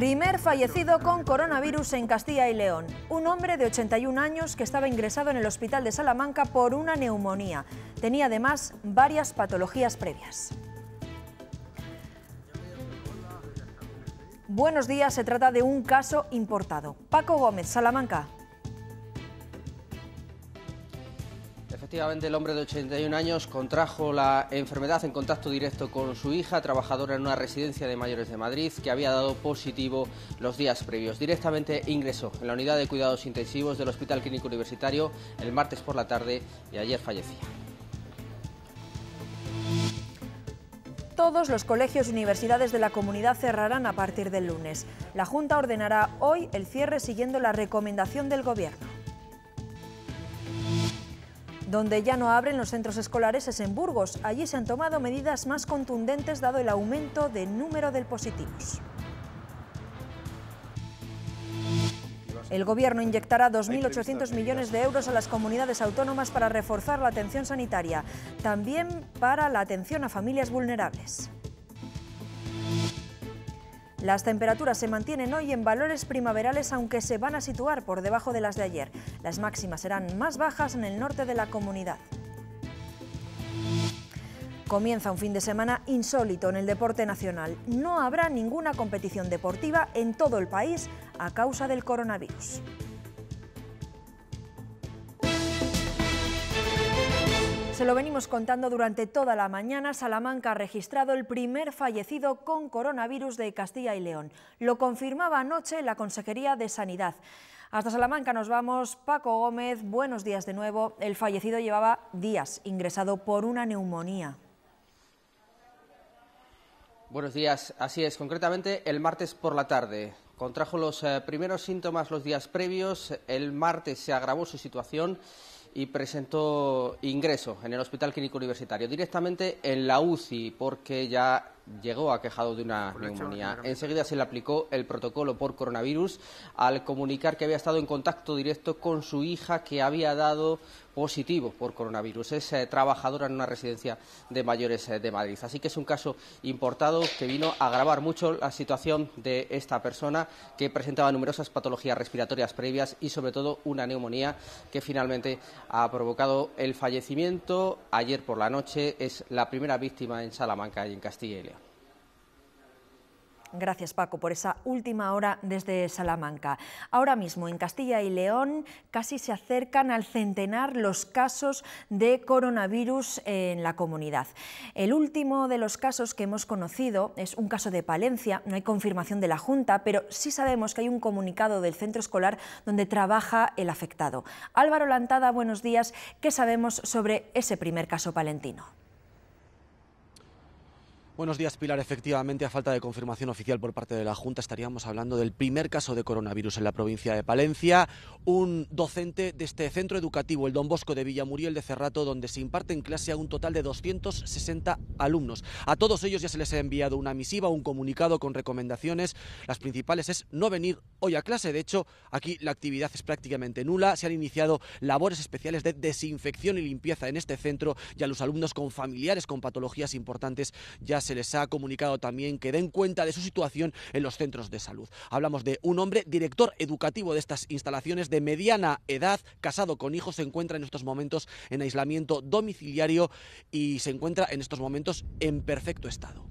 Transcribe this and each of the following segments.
Primer fallecido con coronavirus en Castilla y León. Un hombre de 81 años que estaba ingresado en el hospital de Salamanca por una neumonía. Tenía además varias patologías previas. Buenos días, se trata de un caso importado. Paco Gómez, Salamanca. Efectivamente, el hombre de 81 años contrajo la enfermedad en contacto directo con su hija, trabajadora en una residencia de mayores de Madrid, que había dado positivo los días previos. Directamente ingresó en la unidad de cuidados intensivos del Hospital Clínico Universitario el martes por la tarde y ayer fallecía. todos los colegios y universidades de la comunidad cerrarán a partir del lunes. La Junta ordenará hoy el cierre siguiendo la recomendación del Gobierno. Donde ya no abren los centros escolares es en Burgos. Allí se han tomado medidas más contundentes dado el aumento del número de positivos. El Gobierno inyectará 2.800 millones de euros a las comunidades autónomas para reforzar la atención sanitaria, también para la atención a familias vulnerables. Las temperaturas se mantienen hoy en valores primaverales aunque se van a situar por debajo de las de ayer. Las máximas serán más bajas en el norte de la comunidad. Comienza un fin de semana insólito en el deporte nacional. No habrá ninguna competición deportiva en todo el país a causa del coronavirus. se lo venimos contando durante toda la mañana, Salamanca ha registrado el primer fallecido con coronavirus de Castilla y León. Lo confirmaba anoche la Consejería de Sanidad. Hasta Salamanca nos vamos. Paco Gómez, buenos días de nuevo. El fallecido llevaba días ingresado por una neumonía. Buenos días, así es, concretamente el martes por la tarde. Contrajo los eh, primeros síntomas los días previos, el martes se agravó su situación y presentó ingreso en el Hospital Clínico Universitario, directamente en la UCI, porque ya llegó aquejado de una neumonía. Enseguida se le aplicó el protocolo por coronavirus al comunicar que había estado en contacto directo con su hija que había dado positivo por coronavirus. Es eh, trabajadora en una residencia de mayores eh, de Madrid. Así que es un caso importado que vino a agravar mucho la situación de esta persona que presentaba numerosas patologías respiratorias previas y sobre todo una neumonía que finalmente ha provocado el fallecimiento ayer por la noche. Es la primera víctima en Salamanca y en Castilla y León. Gracias Paco por esa última hora desde Salamanca. Ahora mismo en Castilla y León casi se acercan al centenar los casos de coronavirus en la comunidad. El último de los casos que hemos conocido es un caso de Palencia, no hay confirmación de la Junta, pero sí sabemos que hay un comunicado del centro escolar donde trabaja el afectado. Álvaro Lantada, buenos días. ¿Qué sabemos sobre ese primer caso palentino? Buenos días, Pilar. Efectivamente, a falta de confirmación oficial por parte de la Junta, estaríamos hablando del primer caso de coronavirus en la provincia de Palencia. Un docente de este centro educativo, el Don Bosco de Villamuriel de Cerrato, donde se imparte en clase a un total de 260 alumnos. A todos ellos ya se les ha enviado una misiva, un comunicado con recomendaciones. Las principales es no venir hoy a clase. De hecho, aquí la actividad es prácticamente nula. Se han iniciado labores especiales de desinfección y limpieza en este centro. Ya los alumnos con familiares con patologías importantes ya se se les ha comunicado también que den cuenta de su situación en los centros de salud. Hablamos de un hombre, director educativo de estas instalaciones de mediana edad, casado con hijos, se encuentra en estos momentos en aislamiento domiciliario y se encuentra en estos momentos en perfecto estado.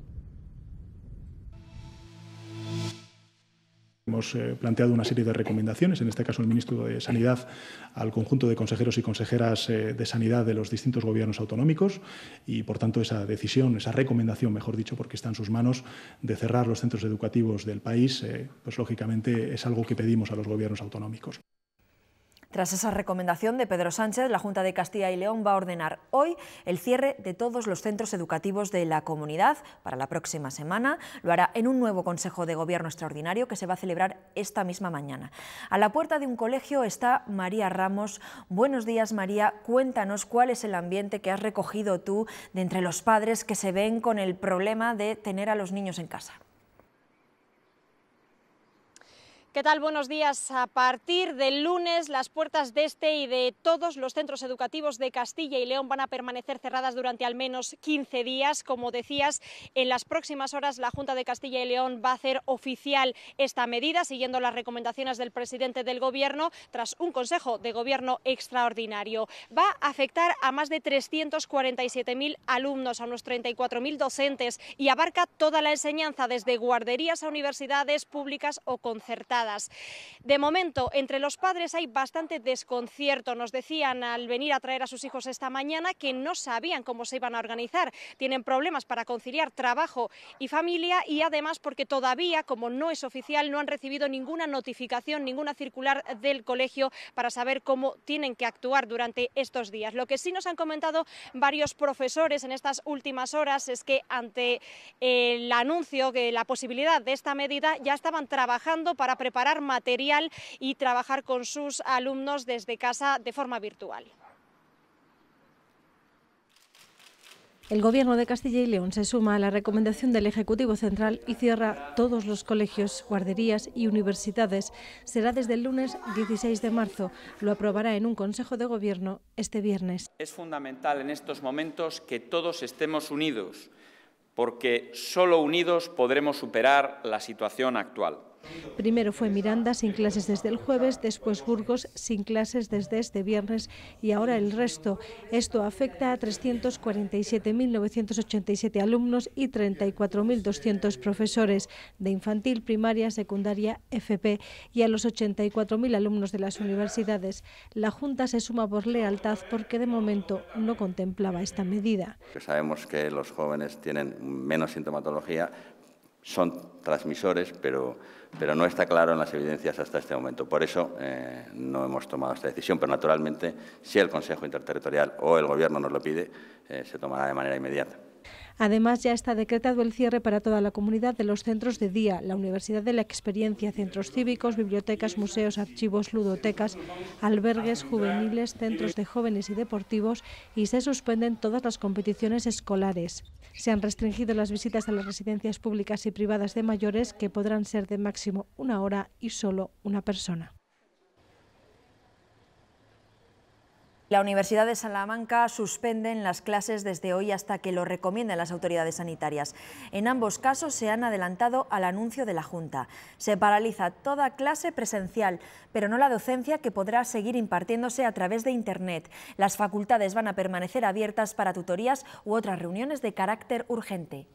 Hemos eh, planteado una serie de recomendaciones, en este caso el ministro de Sanidad, al conjunto de consejeros y consejeras eh, de sanidad de los distintos gobiernos autonómicos y, por tanto, esa decisión, esa recomendación, mejor dicho, porque está en sus manos, de cerrar los centros educativos del país, eh, pues lógicamente es algo que pedimos a los gobiernos autonómicos. Tras esa recomendación de Pedro Sánchez, la Junta de Castilla y León va a ordenar hoy el cierre de todos los centros educativos de la comunidad para la próxima semana. Lo hará en un nuevo Consejo de Gobierno extraordinario que se va a celebrar esta misma mañana. A la puerta de un colegio está María Ramos. Buenos días, María. Cuéntanos cuál es el ambiente que has recogido tú de entre los padres que se ven con el problema de tener a los niños en casa. ¿Qué tal? Buenos días. A partir del lunes, las puertas de este y de todos los centros educativos de Castilla y León van a permanecer cerradas durante al menos 15 días. Como decías, en las próximas horas la Junta de Castilla y León va a hacer oficial esta medida, siguiendo las recomendaciones del presidente del Gobierno tras un Consejo de Gobierno extraordinario. Va a afectar a más de 347.000 alumnos, a unos 34.000 docentes y abarca toda la enseñanza desde guarderías a universidades públicas o concertadas. De momento, entre los padres hay bastante desconcierto. Nos decían al venir a traer a sus hijos esta mañana que no sabían cómo se iban a organizar. Tienen problemas para conciliar trabajo y familia y además porque todavía, como no es oficial, no han recibido ninguna notificación, ninguna circular del colegio para saber cómo tienen que actuar durante estos días. Lo que sí nos han comentado varios profesores en estas últimas horas es que ante el anuncio de la posibilidad de esta medida ya estaban trabajando para preparar material y trabajar con sus alumnos desde casa de forma virtual. El Gobierno de Castilla y León se suma a la recomendación del Ejecutivo Central y cierra todos los colegios, guarderías y universidades. Será desde el lunes 16 de marzo. Lo aprobará en un Consejo de Gobierno este viernes. Es fundamental en estos momentos que todos estemos unidos, porque solo unidos podremos superar la situación actual. Primero fue Miranda sin clases desde el jueves, después Burgos sin clases desde este viernes y ahora el resto. Esto afecta a 347.987 alumnos y 34.200 profesores de infantil, primaria, secundaria, FP y a los 84.000 alumnos de las universidades. La Junta se suma por lealtad porque de momento no contemplaba esta medida. Sabemos que los jóvenes tienen menos sintomatología, son transmisores, pero pero no está claro en las evidencias hasta este momento. Por eso eh, no hemos tomado esta decisión, pero naturalmente, si el Consejo Interterritorial o el Gobierno nos lo pide, eh, se tomará de manera inmediata. Además, ya está decretado el cierre para toda la comunidad de los centros de día, la Universidad de la Experiencia, centros cívicos, bibliotecas, museos, archivos, ludotecas, albergues juveniles, centros de jóvenes y deportivos y se suspenden todas las competiciones escolares. Se han restringido las visitas a las residencias públicas y privadas de mayores que podrán ser de máximo una hora y solo una persona. La Universidad de Salamanca suspenden las clases desde hoy hasta que lo recomienden las autoridades sanitarias. En ambos casos se han adelantado al anuncio de la Junta. Se paraliza toda clase presencial, pero no la docencia que podrá seguir impartiéndose a través de Internet. Las facultades van a permanecer abiertas para tutorías u otras reuniones de carácter urgente.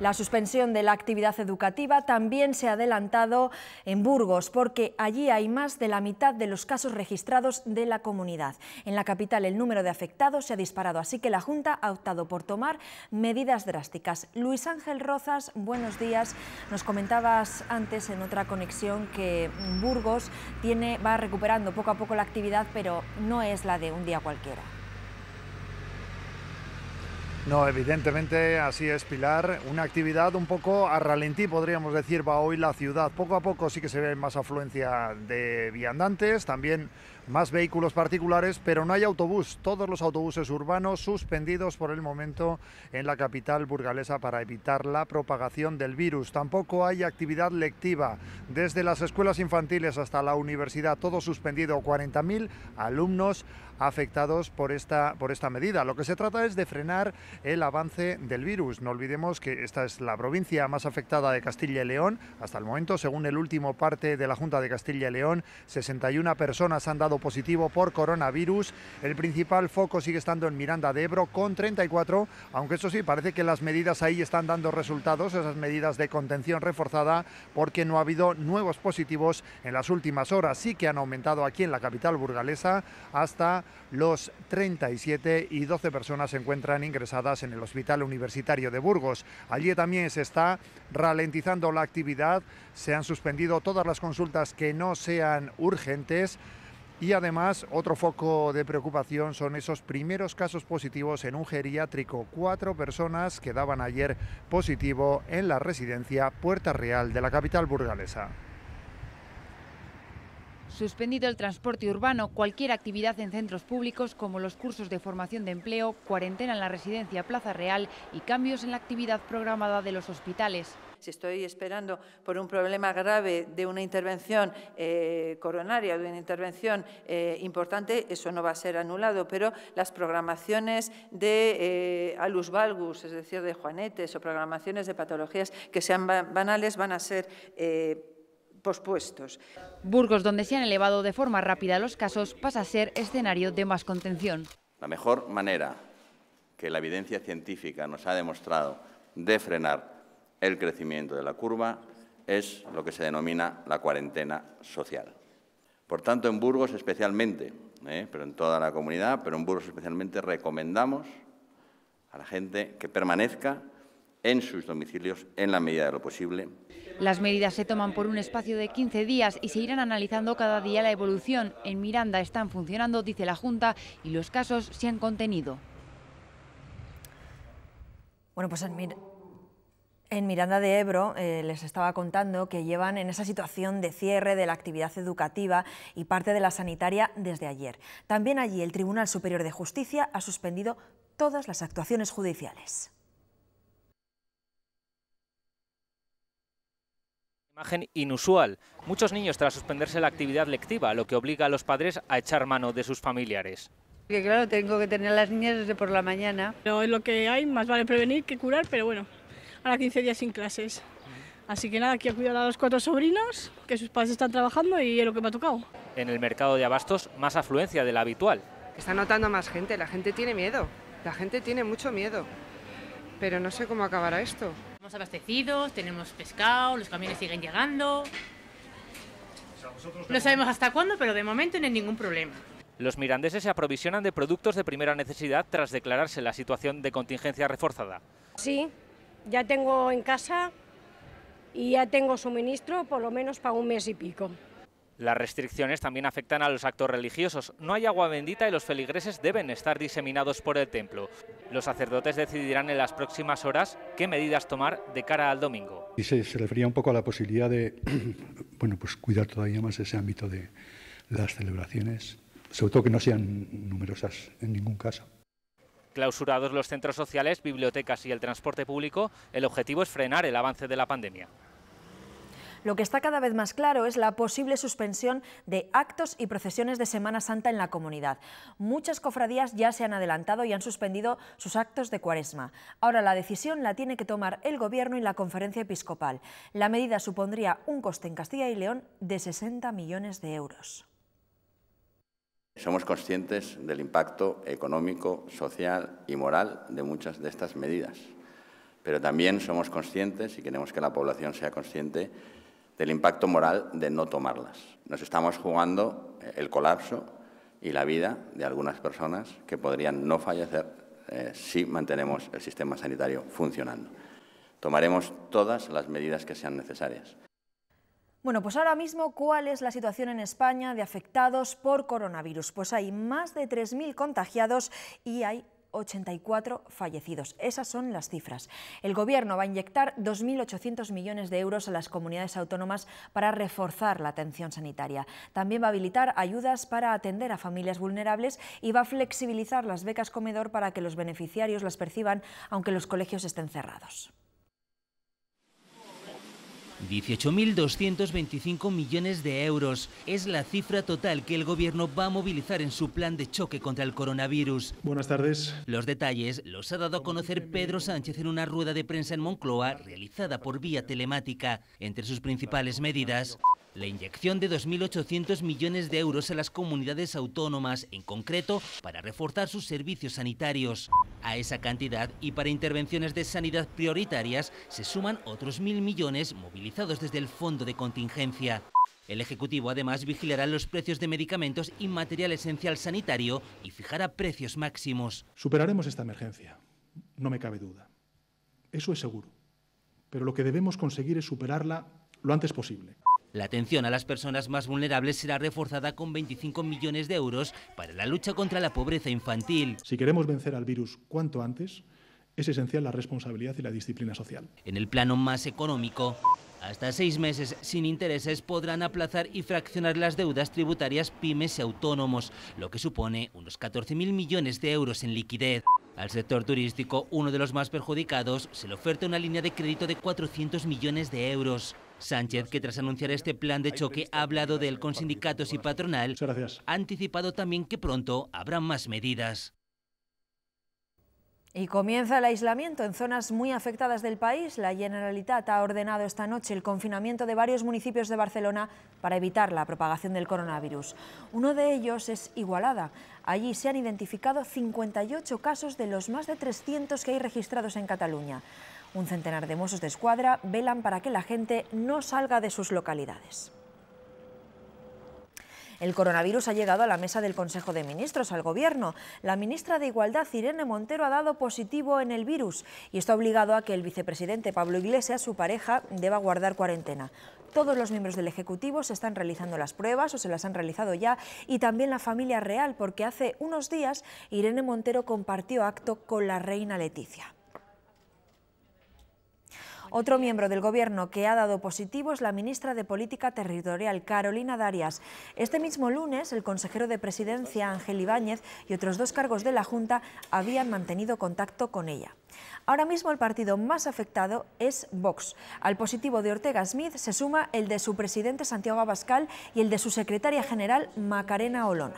La suspensión de la actividad educativa también se ha adelantado en Burgos, porque allí hay más de la mitad de los casos registrados de la comunidad. En la capital el número de afectados se ha disparado, así que la Junta ha optado por tomar medidas drásticas. Luis Ángel Rozas, buenos días. Nos comentabas antes en otra conexión que Burgos tiene, va recuperando poco a poco la actividad, pero no es la de un día cualquiera. No, evidentemente así es, Pilar. Una actividad un poco a ralentí, podríamos decir, va hoy la ciudad. Poco a poco sí que se ve más afluencia de viandantes, también más vehículos particulares, pero no hay autobús. Todos los autobuses urbanos suspendidos por el momento en la capital burgalesa para evitar la propagación del virus. Tampoco hay actividad lectiva. Desde las escuelas infantiles hasta la universidad, todo suspendido. 40.000 alumnos afectados por esta, por esta medida. Lo que se trata es de frenar el avance del virus. No olvidemos que esta es la provincia más afectada de Castilla y León. Hasta el momento, según el último parte de la Junta de Castilla y León, 61 personas han dado positivo por coronavirus. El principal foco sigue estando en Miranda de Ebro con 34, aunque eso sí, parece que las medidas ahí están dando resultados, esas medidas de contención reforzada, porque no ha habido nuevos positivos en las últimas horas. Sí que han aumentado aquí en la capital burgalesa hasta los 37 y 12 personas se encuentran ingresadas en el Hospital Universitario de Burgos. Allí también se está ralentizando la actividad, se han suspendido todas las consultas que no sean urgentes. Y además, otro foco de preocupación son esos primeros casos positivos en un geriátrico. Cuatro personas quedaban ayer positivo en la residencia Puerta Real de la capital burgalesa. Suspendido el transporte urbano, cualquier actividad en centros públicos como los cursos de formación de empleo, cuarentena en la residencia Plaza Real y cambios en la actividad programada de los hospitales si estoy esperando por un problema grave de una intervención eh, coronaria, de una intervención eh, importante, eso no va a ser anulado, pero las programaciones de eh, alus valgus, es decir, de juanetes o programaciones de patologías que sean banales van a ser eh, pospuestos. Burgos, donde se han elevado de forma rápida los casos, pasa a ser escenario de más contención. La mejor manera que la evidencia científica nos ha demostrado de frenar el crecimiento de la curva es lo que se denomina la cuarentena social. Por tanto, en Burgos especialmente, ¿eh? pero en toda la comunidad, pero en Burgos especialmente recomendamos a la gente que permanezca en sus domicilios en la medida de lo posible. Las medidas se toman por un espacio de 15 días y se irán analizando cada día la evolución. En Miranda están funcionando, dice la Junta, y los casos se han contenido. Bueno, pues en en Miranda de Ebro eh, les estaba contando que llevan en esa situación de cierre de la actividad educativa y parte de la sanitaria desde ayer. También allí el Tribunal Superior de Justicia ha suspendido todas las actuaciones judiciales. Imagen inusual. Muchos niños tras suspenderse la actividad lectiva, lo que obliga a los padres a echar mano de sus familiares. Que claro, tengo que tener a las niñas desde por la mañana. No es lo que hay, más vale prevenir que curar, pero bueno, ahora 15 días sin clases. Así que nada, aquí a cuidar a los cuatro sobrinos, que sus padres están trabajando y es lo que me ha tocado. En el mercado de abastos, más afluencia de la habitual. Está notando más gente, la gente tiene miedo, la gente tiene mucho miedo, pero no sé cómo acabará esto. Estamos abastecidos, tenemos pescado, los camiones siguen llegando. No sabemos hasta cuándo, pero de momento no hay ningún problema. Los mirandeses se aprovisionan de productos de primera necesidad tras declararse la situación de contingencia reforzada. Sí, ya tengo en casa y ya tengo suministro por lo menos para un mes y pico. Las restricciones también afectan a los actos religiosos. No hay agua bendita y los feligreses deben estar diseminados por el templo. Los sacerdotes decidirán en las próximas horas qué medidas tomar de cara al domingo. Y se, refería un poco a la posibilidad de bueno, pues cuidar todavía más ese ámbito de las celebraciones, sobre todo que no sean numerosas en ningún caso. Clausurados los centros sociales, bibliotecas y el transporte público, el objetivo es frenar el avance de la pandemia. Lo que está cada vez más claro es la posible suspensión de actos y procesiones de Semana Santa en la comunidad. Muchas cofradías ya se han adelantado y han suspendido sus actos de cuaresma. Ahora la decisión la tiene que tomar el Gobierno y la Conferencia Episcopal. La medida supondría un coste en Castilla y León de 60 millones de euros. Somos conscientes del impacto económico, social y moral de muchas de estas medidas, pero también somos conscientes y queremos que la población sea consciente del impacto moral de no tomarlas. Nos estamos jugando el colapso y la vida de algunas personas que podrían no fallecer eh, si mantenemos el sistema sanitario funcionando. Tomaremos todas las medidas que sean necesarias. Bueno, pues ahora mismo, ¿cuál es la situación en España de afectados por coronavirus? Pues hay más de 3.000 contagiados y hay 84 fallecidos. Esas son las cifras. El Gobierno va a inyectar 2.800 millones de euros a las comunidades autónomas para reforzar la atención sanitaria. También va a habilitar ayudas para atender a familias vulnerables y va a flexibilizar las becas comedor para que los beneficiarios las perciban aunque los colegios estén cerrados. 18.225 millones de euros es la cifra total que el Gobierno va a movilizar en su plan de choque contra el coronavirus. Buenas tardes. Los detalles los ha dado a conocer Pedro Sánchez en una rueda de prensa en Moncloa realizada por vía telemática. Entre sus principales medidas, la inyección de 2.800 millones de euros a las comunidades autónomas, en concreto, para reforzar sus servicios sanitarios. A esa cantidad y para intervenciones de sanidad prioritarias se suman otros 1.000 millones movilizados desde el Fondo de Contingencia. El Ejecutivo además vigilará los precios de medicamentos y material esencial sanitario y fijará precios máximos. Superaremos esta emergencia, no me cabe duda. Eso es seguro. Pero lo que debemos conseguir es superarla lo antes posible. La atención a las personas más vulnerables será reforzada con 25 millones de euros para la lucha contra la pobreza infantil. Si queremos vencer al virus cuanto antes, es esencial la responsabilidad y la disciplina social. En el plano más económico, hasta seis meses sin intereses podrán aplazar y fraccionar las deudas tributarias pymes y autónomos, lo que supone unos 14.000 millones de euros en liquidez. Al sector turístico, uno de los más perjudicados, se le oferta una línea de crédito de 400 millones de euros. Sánchez, que tras anunciar este plan de choque ha hablado de él con sindicatos y patronal, ha anticipado también que pronto habrá más medidas. Y comienza el aislamiento en zonas muy afectadas del país. La Generalitat ha ordenado esta noche el confinamiento de varios municipios de Barcelona para evitar la propagación del coronavirus. Uno de ellos es Igualada. Allí se han identificado 58 casos de los más de 300 que hay registrados en Cataluña. Un centenar de mozos de escuadra velan para que la gente no salga de sus localidades. El coronavirus ha llegado a la mesa del Consejo de Ministros, al Gobierno. La ministra de Igualdad, Irene Montero, ha dado positivo en el virus y está obligado a que el vicepresidente Pablo Iglesias, su pareja, deba guardar cuarentena. Todos los miembros del Ejecutivo se están realizando las pruebas o se las han realizado ya y también la familia real, porque hace unos días Irene Montero compartió acto con la reina Leticia. Otro miembro del Gobierno que ha dado positivo es la ministra de Política Territorial, Carolina Darias. Este mismo lunes, el consejero de Presidencia, Ángel Ibáñez, y otros dos cargos de la Junta habían mantenido contacto con ella. Ahora mismo el partido más afectado es Vox. Al positivo de Ortega Smith se suma el de su presidente Santiago Abascal y el de su secretaria general Macarena Olona.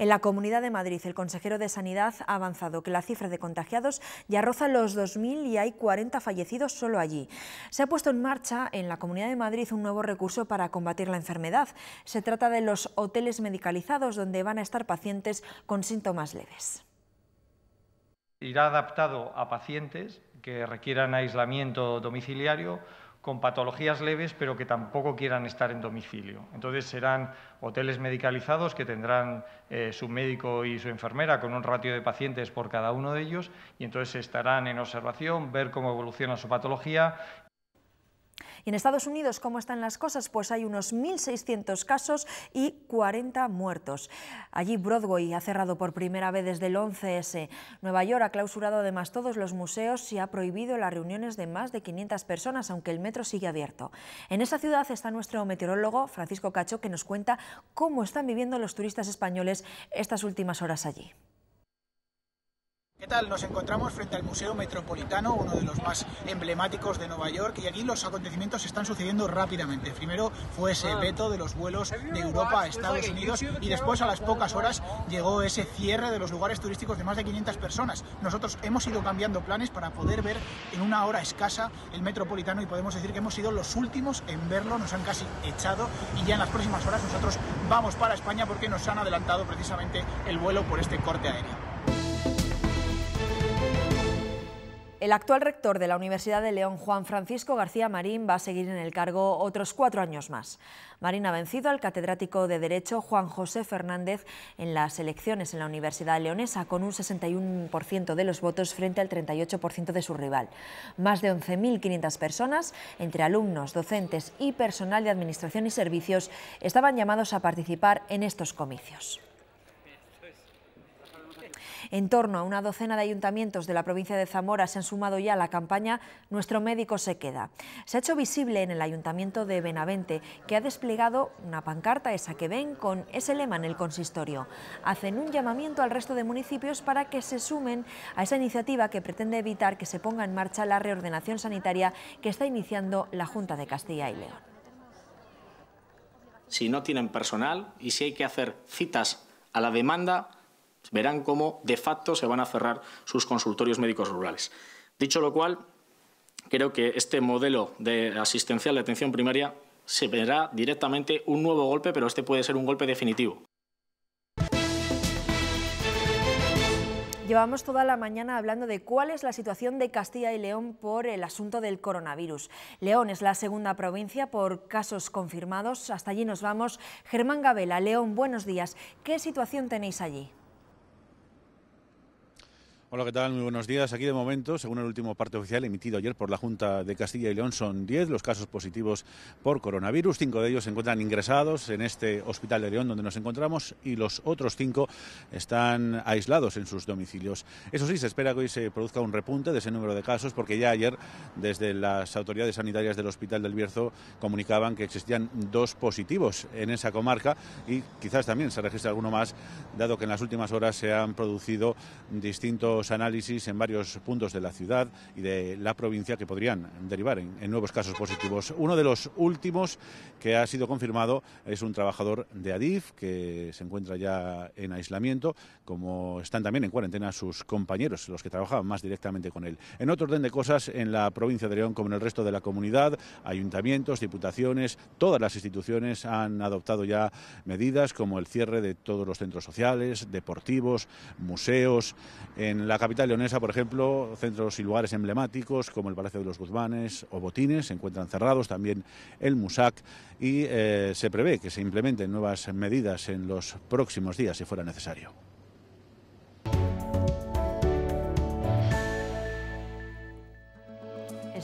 En la Comunidad de Madrid, el consejero de Sanidad ha avanzado que la cifra de contagiados ya roza los 2.000 y hay 40 fallecidos solo allí. Se ha puesto en marcha en la Comunidad de Madrid un nuevo recurso para combatir la enfermedad. Se trata de los hoteles medicalizados, donde van a estar pacientes con síntomas leves. Irá adaptado a pacientes que requieran aislamiento domiciliario con patologías leves, pero que tampoco quieran estar en domicilio. Entonces serán hoteles medicalizados que tendrán eh, su médico y su enfermera con un ratio de pacientes por cada uno de ellos y entonces estarán en observación, ver cómo evoluciona su patología y en Estados Unidos, ¿cómo están las cosas? Pues hay unos 1.600 casos y 40 muertos. Allí Broadway ha cerrado por primera vez desde el 11S. Nueva York ha clausurado además todos los museos y ha prohibido las reuniones de más de 500 personas, aunque el metro sigue abierto. En esa ciudad está nuestro meteorólogo Francisco Cacho, que nos cuenta cómo están viviendo los turistas españoles estas últimas horas allí. ¿Qué tal? Nos encontramos frente al Museo Metropolitano, uno de los más emblemáticos de Nueva York, y aquí los acontecimientos están sucediendo rápidamente. Primero fue ese ah. veto de los vuelos de Europa a pues, Estados Unidos y después a las pocas horas llegó ese cierre de los lugares turísticos de más de 500 personas. Nosotros hemos ido cambiando planes para poder ver en una hora escasa el Metropolitano y podemos decir que hemos sido los últimos en verlo, nos han casi echado y ya en las próximas horas nosotros vamos para España porque nos han adelantado precisamente el vuelo por este corte aéreo. El actual rector de la Universidad de León, Juan Francisco García Marín, va a seguir en el cargo otros cuatro años más. Marín ha vencido al catedrático de Derecho Juan José Fernández en las elecciones en la Universidad Leonesa con un 61% de los votos frente al 38% de su rival. Más de 11.500 personas, entre alumnos, docentes y personal de administración y servicios, estaban llamados a participar en estos comicios. En torno a una docena de ayuntamientos de la provincia de Zamora se han sumado ya a la campaña Nuestro médico se queda. Se ha hecho visible en el ayuntamiento de Benavente, que ha desplegado una pancarta, esa que ven, con ese lema en el consistorio. Hacen un llamamiento al resto de municipios para que se sumen a esa iniciativa que pretende evitar que se ponga en marcha la reordenación sanitaria que está iniciando la Junta de Castilla y León. Si no tienen personal y si hay que hacer citas a la demanda, Verán cómo de facto se van a cerrar sus consultorios médicos rurales. Dicho lo cual, creo que este modelo de asistencia de atención primaria se verá directamente un nuevo golpe, pero este puede ser un golpe definitivo. Llevamos toda la mañana hablando de cuál es la situación de Castilla y León por el asunto del coronavirus. León es la segunda provincia por casos confirmados. Hasta allí nos vamos. Germán Gabela, León, buenos días. ¿Qué situación tenéis allí? Hola, ¿qué tal? Muy buenos días. Aquí de momento, según el último parte oficial emitido ayer por la Junta de Castilla y León, son 10 los casos positivos por coronavirus. Cinco de ellos se encuentran ingresados en este hospital de León donde nos encontramos y los otros cinco están aislados en sus domicilios. Eso sí, se espera que hoy se produzca un repunte de ese número de casos porque ya ayer desde las autoridades sanitarias del Hospital del Bierzo comunicaban que existían dos positivos en esa comarca y quizás también se registre alguno más, dado que en las últimas horas se han producido distintos análisis en varios puntos de la ciudad y de la provincia que podrían derivar en, en nuevos casos positivos. Uno de los últimos que ha sido confirmado es un trabajador de Adif que se encuentra ya en aislamiento, como están también en cuarentena sus compañeros, los que trabajaban más directamente con él. En otro orden de cosas, en la provincia de León, como en el resto de la comunidad, ayuntamientos, diputaciones, todas las instituciones han adoptado ya medidas como el cierre de todos los centros sociales, deportivos, museos. En la capital leonesa, por ejemplo, centros y lugares emblemáticos como el Palacio de los Guzmanes o Botines se encuentran cerrados, también el Musac, y eh, se prevé que se implementen nuevas medidas en los próximos días si fuera necesario.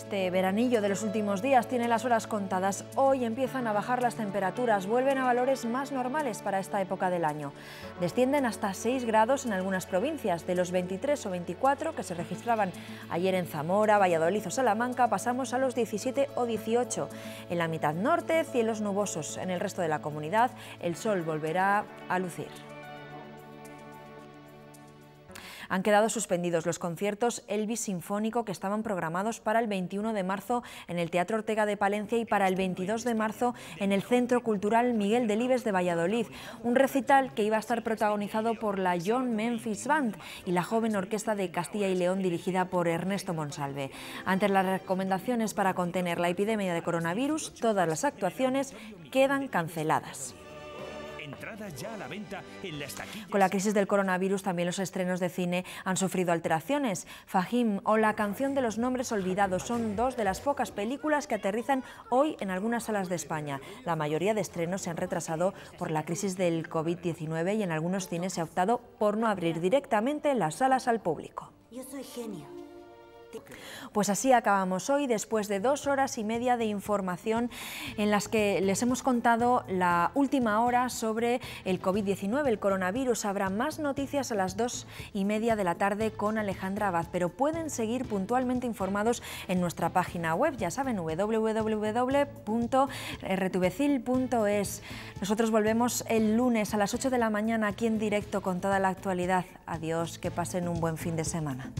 Este veranillo de los últimos días tiene las horas contadas. Hoy empiezan a bajar las temperaturas, vuelven a valores más normales para esta época del año. Descienden hasta 6 grados en algunas provincias. De los 23 o 24 que se registraban ayer en Zamora, Valladolid o Salamanca, pasamos a los 17 o 18. En la mitad norte, cielos nubosos. En el resto de la comunidad, el sol volverá a lucir han quedado suspendidos los conciertos Elvis Sinfónico que estaban programados para el 21 de marzo en el Teatro Ortega de Palencia y para el 22 de marzo en el Centro Cultural Miguel Delibes de Valladolid. Un recital que iba a estar protagonizado por la John Memphis Band y la joven orquesta de Castilla y León dirigida por Ernesto Monsalve. Ante las recomendaciones para contener la epidemia de coronavirus, todas las actuaciones quedan canceladas la venta Con la crisis del coronavirus también los estrenos de cine han sufrido alteraciones. Fahim o La canción de los nombres olvidados son dos de las pocas películas que aterrizan hoy en algunas salas de España. La mayoría de estrenos se han retrasado por la crisis del COVID-19 y en algunos cines se ha optado por no abrir directamente las salas al público. genio. Pues así acabamos hoy, después de dos horas y media de información en las que les hemos contado la última hora sobre el COVID-19, el coronavirus. Habrá más noticias a las dos y media de la tarde con Alejandra Abad, pero pueden seguir puntualmente informados en nuestra página web, ya saben, www.retubecil.es. Nosotros volvemos el lunes a las ocho de la mañana aquí en directo con toda la actualidad. Adiós, que pasen un buen fin de semana.